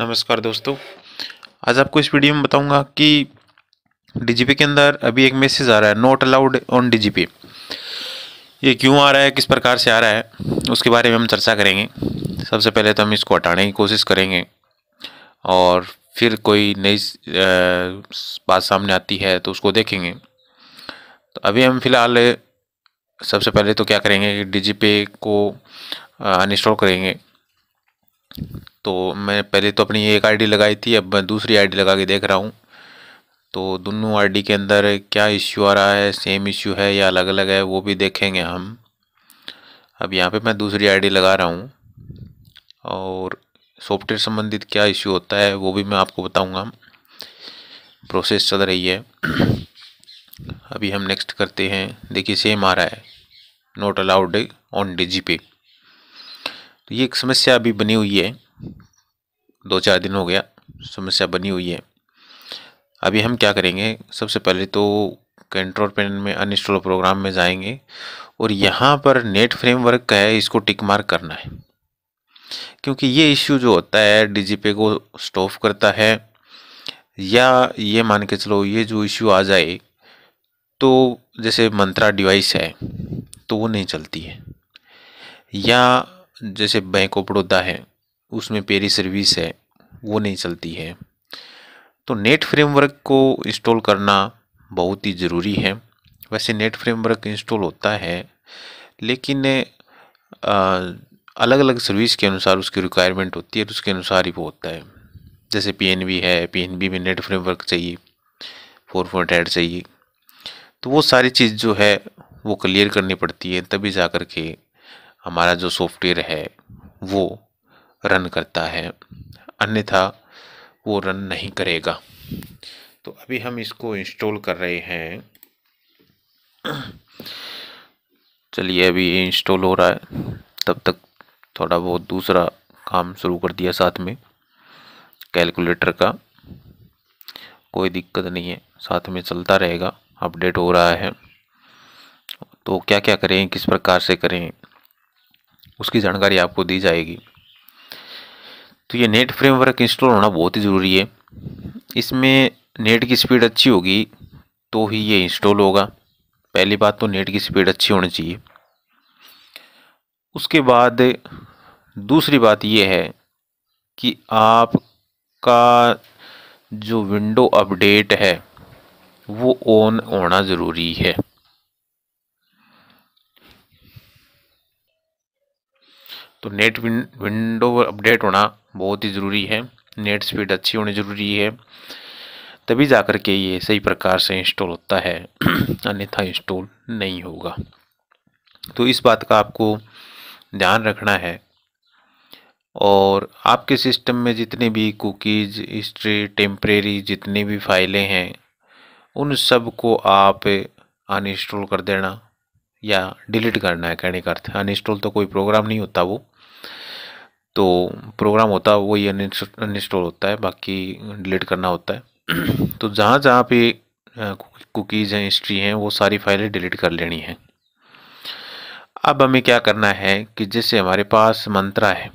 नमस्कार दोस्तों आज आपको इस वीडियो में बताऊंगा कि डीजीपी के अंदर अभी एक मैसेज आ रहा है नॉट अलाउड ऑन डीजीपी ये क्यों आ रहा है किस प्रकार से आ रहा है उसके बारे में हम चर्चा करेंगे सबसे पहले तो हम इसको हटाने की कोशिश करेंगे और फिर कोई नई बात सामने आती है तो उसको देखेंगे तो अभी हम फिलहाल सबसे पहले तो क्या करेंगे कि डी को अनइंस्टॉल करेंगे तो मैं पहले तो अपनी एक आईडी लगाई थी अब मैं दूसरी आईडी लगा के देख रहा हूँ तो दोनों आईडी के अंदर क्या इश्यू आ रहा है सेम इश्यू है या अलग अलग है वो भी देखेंगे हम अब यहाँ पे मैं दूसरी आईडी लगा रहा हूँ और सॉफ्टवेयर संबंधित क्या इश्यू होता है वो भी मैं आपको बताऊँगा प्रोसेस चल रही है अभी हम नेक्स्ट करते हैं देखिए सेम आ रहा है not allowed on D G पे तो ये एक समस्या अभी बनी हुई है दो चार दिन हो गया समस्या बनी हुई है अभी हम क्या करेंगे सबसे पहले तो कंट्रोल पेन में अनइंस्टॉल प्रोग्राम में जाएंगे और यहाँ पर नेट फ्रेमवर्क का है इसको टिक मार्क करना है क्योंकि ये इश्यू जो होता है डीजीपे को स्टॉप करता है या ये मान के चलो ये जो इश्यू आ जाए तो जैसे मंत्रा डिवाइस है तो वो नहीं चलती है या जैसे बैंक ऑफ बड़ौदा है उसमें पेरी सर्विस है वो नहीं चलती है तो नेट फ्रेमवर्क को इंस्टॉल करना बहुत ही ज़रूरी है वैसे नेट फ्रेमवर्क इंस्टॉल होता है लेकिन अलग अलग सर्विस के अनुसार उसकी रिक्वायरमेंट होती है तो उसके अनुसार ही वो होता है जैसे पी है पी में नेट फ्रेमवर्क चाहिए फोर पॉइंट एड चाहिए तो वो सारी चीज़ जो है वो क्लियर करनी पड़ती है तभी जा कर के हमारा जो सॉफ्टवेयर है वो रन करता है अन्यथा वो रन नहीं करेगा तो अभी हम इसको इंस्टॉल कर रहे हैं चलिए अभी इंस्टॉल हो रहा है तब तक थोड़ा बहुत दूसरा काम शुरू कर दिया साथ में कैलकुलेटर का कोई दिक्कत नहीं है साथ में चलता रहेगा अपडेट हो रहा है तो क्या क्या करें किस प्रकार से करें उसकी जानकारी आपको दी जाएगी तो ये नेट फ्रेमवर्क इंस्टॉल होना बहुत ही ज़रूरी है इसमें नेट की स्पीड अच्छी होगी तो ही ये इंस्टॉल होगा पहली बात तो नेट की स्पीड अच्छी होनी चाहिए उसके बाद दूसरी बात यह है कि आपका जो विंडो अपडेट है वो ऑन होना ज़रूरी है तो नेट विंडो अपडेट होना बहुत ही ज़रूरी है नेट स्पीड अच्छी होनी ज़रूरी है तभी जा कर के ये सही प्रकार से इंस्टॉल होता है अन्यथा इंस्टॉल नहीं होगा तो इस बात का आपको ध्यान रखना है और आपके सिस्टम में जितने भी कुकीज़ हिस्ट्री टेम्परेरी जितनी भी फाइलें हैं उन सब को आप अनइंस्टॉल कर देना या डिलीट करना है कहने का अर्थ अनइंस्टॉल तो कोई प्रोग्राम नहीं होता वो तो प्रोग्राम होता है वही अनइंस्टॉल होता है बाकी डिलीट करना होता है तो जहाँ जहाँ पे कुकीज़ हैं हिस्ट्री हैं वो सारी फाइलें डिलीट कर लेनी है अब हमें क्या करना है कि जैसे हमारे पास मंत्रा है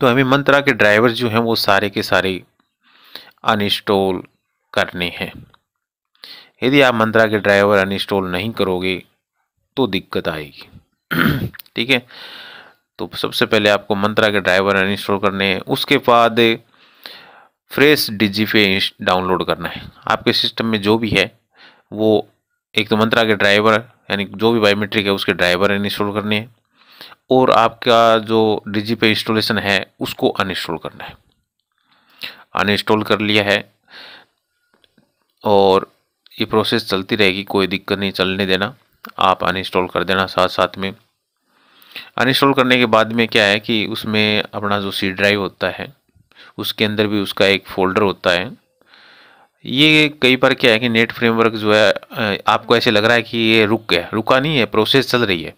तो हमें मंत्रा के ड्राइवर जो हैं वो सारे के सारे अनइंस्टॉल करने हैं यदि आप मंत्रा के ड्राइवर अनइंस्टॉल नहीं करोगे तो दिक्कत आएगी ठीक है तो सबसे पहले आपको मंत्रा के ड्राइवर इंस्टॉल करने हैं उसके बाद फ्रेश डिजी पे डाउनलोड करना है आपके सिस्टम में जो भी है वो एक तो मंत्रा के ड्राइवर यानी जो भी बायोमेट्रिक है उसके ड्राइवर इंस्टॉल करने हैं और आपका जो डिजी पे इंस्टॉलेशन है उसको अनइंस्टॉल करना है अनइंस्टॉल कर लिया है और ये प्रोसेस चलती रहेगी कोई दिक्कत नहीं चलने देना आप अनइंस्टॉल कर देना साथ साथ में अनइंस्टॉल करने के बाद में क्या है कि उसमें अपना जो सी ड्राइव होता है उसके अंदर भी उसका एक फोल्डर होता है ये कई बार क्या है कि नेट फ्रेमवर्क जो है आपको ऐसे लग रहा है कि ये रुक गया रुका नहीं है प्रोसेस चल रही है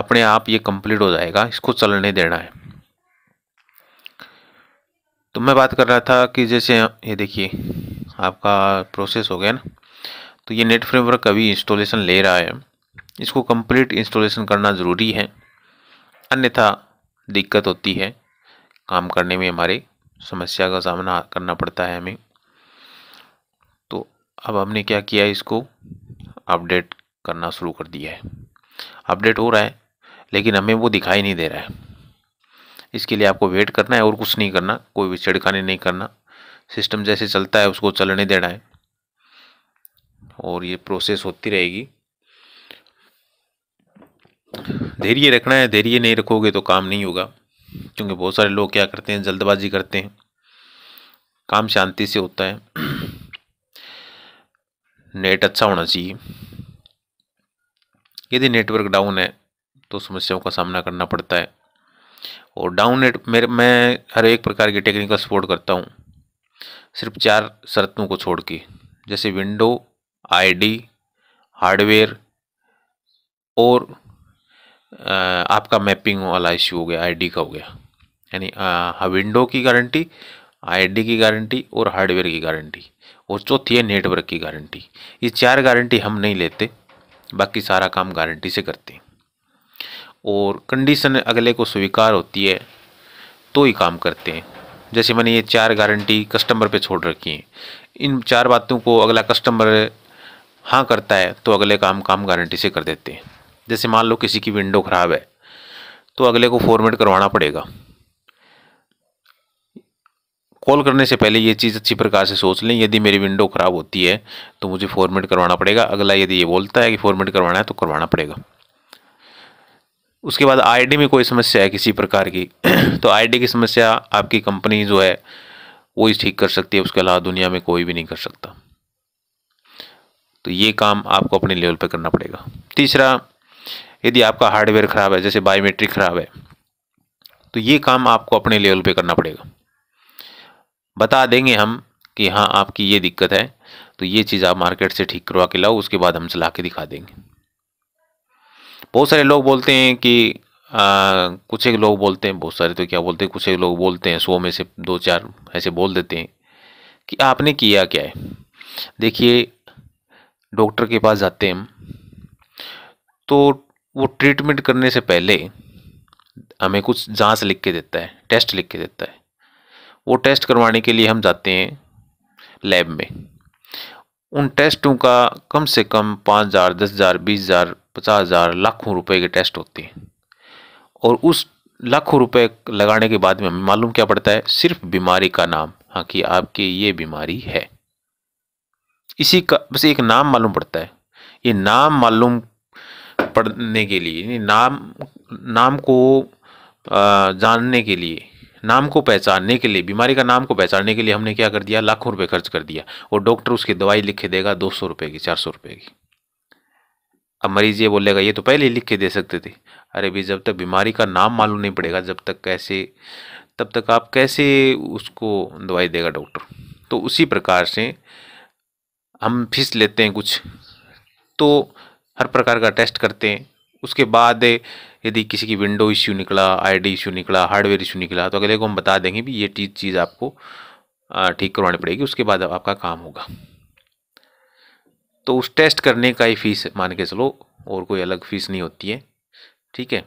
अपने आप ये कंप्लीट हो जाएगा इसको चलने देना है तो मैं बात कर रहा था कि जैसे ये देखिए आपका प्रोसेस हो गया ना तो ये नेट फ्रेमवर्क अभी इंस्टॉलेशन ले रहा है इसको कंप्लीट इंस्टॉलेशन करना ज़रूरी है अन्यथा दिक्कत होती है काम करने में हमारे समस्या का सामना करना पड़ता है हमें तो अब हमने क्या किया इसको अपडेट करना शुरू कर दिया है अपडेट हो रहा है लेकिन हमें वो दिखाई नहीं दे रहा है इसके लिए आपको वेट करना है और कुछ नहीं करना कोई भी छिड़काने नहीं करना सिस्टम जैसे चलता है उसको चलने देना है और ये प्रोसेस होती रहेगी धैर्य रखना है धैर्य नहीं रखोगे तो काम नहीं होगा क्योंकि बहुत सारे लोग क्या करते हैं जल्दबाजी करते हैं काम शांति से होता है नेट अच्छा होना चाहिए यदि नेटवर्क डाउन है तो समस्याओं का सामना करना पड़ता है और डाउन नेट मेरे मैं हर एक प्रकार की टेक्निकल सपोर्ट करता हूँ सिर्फ चार शर्तों को छोड़ के जैसे विंडो आईडी हार्डवेयर और आपका मैपिंग वाला इश्यू हो गया आईडी का हो गया यानी विंडो हाँ, की गारंटी आईडी की गारंटी और हार्डवेयर की गारंटी और चौथी है नेटवर्क की गारंटी ये चार गारंटी हम नहीं लेते बाकी सारा काम गारंटी से करते हैं और कंडीशन अगले को स्वीकार होती है तो ही काम करते हैं जैसे मैंने ये चार गारंटी कस्टमर पे छोड़ रखी हैं इन चार बातों को अगला कस्टमर हाँ करता है तो अगले काम काम गारंटी से कर देते हैं जैसे मान लो किसी की विंडो ख़राब है तो अगले को फॉर्मेट करवाना पड़ेगा कॉल करने से पहले ये चीज़ अच्छी प्रकार से सोच लें यदि मेरी विंडो ख़राब होती है तो मुझे फॉर्मेट करवाना पड़ेगा अगला यदि ये बोलता है कि फॉर्मेट करवाना है तो करवाना पड़ेगा उसके बाद आईडी में कोई समस्या है किसी प्रकार की तो आईडी की समस्या आपकी कंपनी जो है वो ही ठीक कर सकती है उसके अलावा दुनिया में कोई भी नहीं कर सकता तो ये काम आपको अपने लेवल पर करना पड़ेगा तीसरा यदि आपका हार्डवेयर ख़राब है जैसे बायोमेट्रिक ख़राब है तो ये काम आपको अपने लेवल पे करना पड़ेगा बता देंगे हम कि हाँ आपकी ये दिक्कत है तो ये चीज़ आप मार्केट से ठीक करवा के लाओ उसके बाद हम चला के दिखा देंगे बहुत सारे लोग बोलते हैं कि आ, कुछ एक लोग बोलते हैं बहुत सारे तो क्या बोलते हैं कुछ एक लोग बोलते हैं सौ में से दो चार ऐसे बोल देते हैं कि आपने किया क्या है देखिए डॉक्टर के पास जाते हैं हम तो वो ट्रीटमेंट करने से पहले हमें कुछ जांच लिख के देता है टेस्ट लिख के देता है वो टेस्ट करवाने के लिए हम जाते हैं लैब में उन टेस्टों का कम से कम पाँच हज़ार दस हज़ार बीस हज़ार पचास हज़ार लाखों रुपए के टेस्ट होते हैं और उस लाखों रुपए लगाने के बाद में हमें मालूम क्या पड़ता है सिर्फ बीमारी का नाम हाँ कि आपकी ये बीमारी है इसी का बस एक नाम मालूम पड़ता है ये नाम मालूम पढ़ने के लिए नाम नाम को जानने के लिए नाम को पहचानने के लिए बीमारी का नाम को पहचानने के लिए हमने क्या कर दिया लाखों रुपए खर्च कर दिया और डॉक्टर उसकी दवाई लिख के देगा दो सौ रुपये की चार सौ रुपये की अब मरीज ये बोलेगा ये तो पहले ही लिख के दे सकते थे अरे भाई जब तक बीमारी का नाम मालूम नहीं पड़ेगा जब तक कैसे तब तक आप कैसे उसको दवाई देगा डॉक्टर तो उसी प्रकार से हम फीस लेते हैं कुछ तो हर प्रकार का टेस्ट करते हैं उसके बाद यदि किसी की विंडो इश्यू निकला आईडी इश्यू निकला हार्डवेयर इश्यू निकला तो अगले को हम बता देंगे भी ये चीज़ चीज़ आपको ठीक करवानी पड़ेगी उसके बाद आपका काम होगा तो उस टेस्ट करने का ही फीस मान के चलो और कोई अलग फीस नहीं होती है ठीक है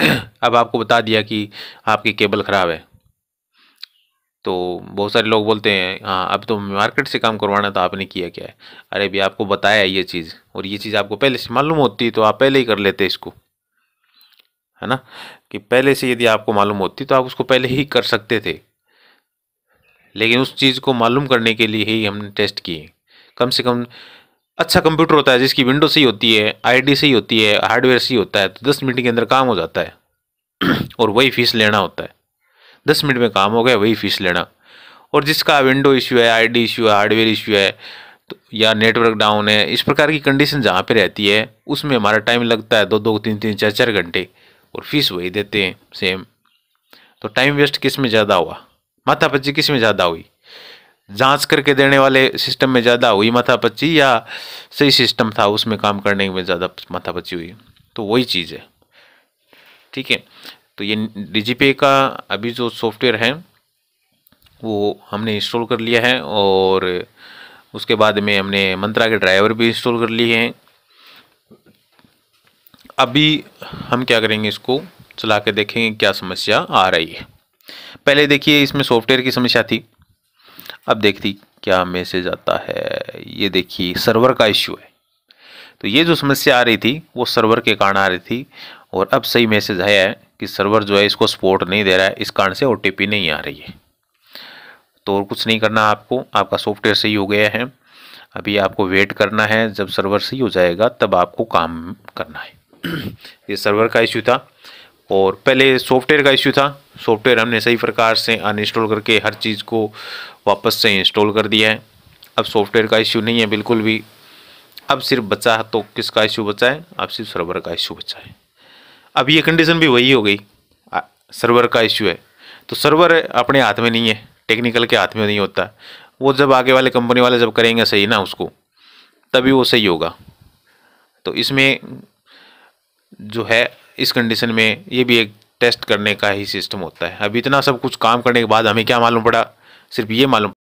अब आपको बता दिया कि आपकी केबल ख़राब है तो बहुत सारे लोग बोलते हैं हाँ अब तो मार्केट से काम करवाना था आपने किया क्या है अरे भी आपको बताया ये चीज़ और ये चीज़ आपको पहले से मालूम होती तो आप पहले ही कर लेते इसको है ना कि पहले से यदि आपको मालूम होती तो आप उसको पहले ही कर सकते थे लेकिन उस चीज़ को मालूम करने के लिए ही हमने टेस्ट किए कम से कम अच्छा कंप्यूटर होता है जिसकी विंडो सही होती है आईडी सही होती है हार्डवेयर सही होता है तो दस मिनट के अंदर काम हो जाता है और वही फीस लेना होता है दस मिनट में काम हो गया वही फीस लेना और जिसका विंडो इश्यू है आईडी इश्यू है हार्डवेयर इश्यू है तो या नेटवर्क डाउन है इस प्रकार की कंडीशन जहाँ पे रहती है उसमें हमारा टाइम लगता है दो दो तीन तीन चार चार घंटे और फीस वही देते हैं सेम तो टाइम वेस्ट किस में ज़्यादा हुआ माथापच्ची किस में ज़्यादा हुई जांच करके देने वाले सिस्टम में ज़्यादा हुई माथापच्ची या सही सिस्टम था उसमें काम करने में ज़्यादा माथापच्ची हुई तो वही चीज़ है ठीक है तो ये डिजीपे का अभी जो सॉफ्टवेयर है वो हमने इंस्टॉल कर लिया है और उसके बाद में हमने मंत्रा के ड्राइवर भी इंस्टॉल कर लिए हैं अभी हम क्या करेंगे इसको चला के देखेंगे क्या समस्या आ रही है पहले देखिए इसमें सॉफ्टवेयर की समस्या थी अब देखती क्या मैसेज आता है ये देखिए सर्वर का इश्यू है तो ये जो समस्या आ रही थी वो सर्वर के कारण आ रही थी और अब सही मैसेज आया है कि सर्वर जो है इसको सपोर्ट नहीं दे रहा है इस कारण से ओ नहीं आ रही है तो और कुछ नहीं करना आपको आपका सॉफ्टवेयर सही हो गया है अभी आपको वेट करना है जब सर्वर सही हो जाएगा तब आपको काम करना है ये सर्वर का इश्यू था और पहले सॉफ्टवेयर का इश्यू था सॉफ्टवेयर हमने सही प्रकार से अनइंस्टॉल करके हर चीज़ को वापस से इंस्टॉल कर दिया है अब सॉफ्टवेयर का इश्यू नहीं है बिल्कुल भी अब सिर्फ बचा है तो किसका इश्यू बचा है अब सिर्फ सर्वर का इशू बचा है अब ये कंडीशन भी वही हो गई सर्वर का इश्यू है तो सर्वर अपने हाथ में नहीं है टेक्निकल के हाथ में नहीं होता वो जब आगे वाले कंपनी वाले जब करेंगे सही ना उसको तभी वो सही होगा तो इसमें जो है इस कंडीशन में ये भी एक टेस्ट करने का ही सिस्टम होता है अब इतना सब कुछ काम करने के बाद हमें क्या मालूम पड़ा सिर्फ ये मालूम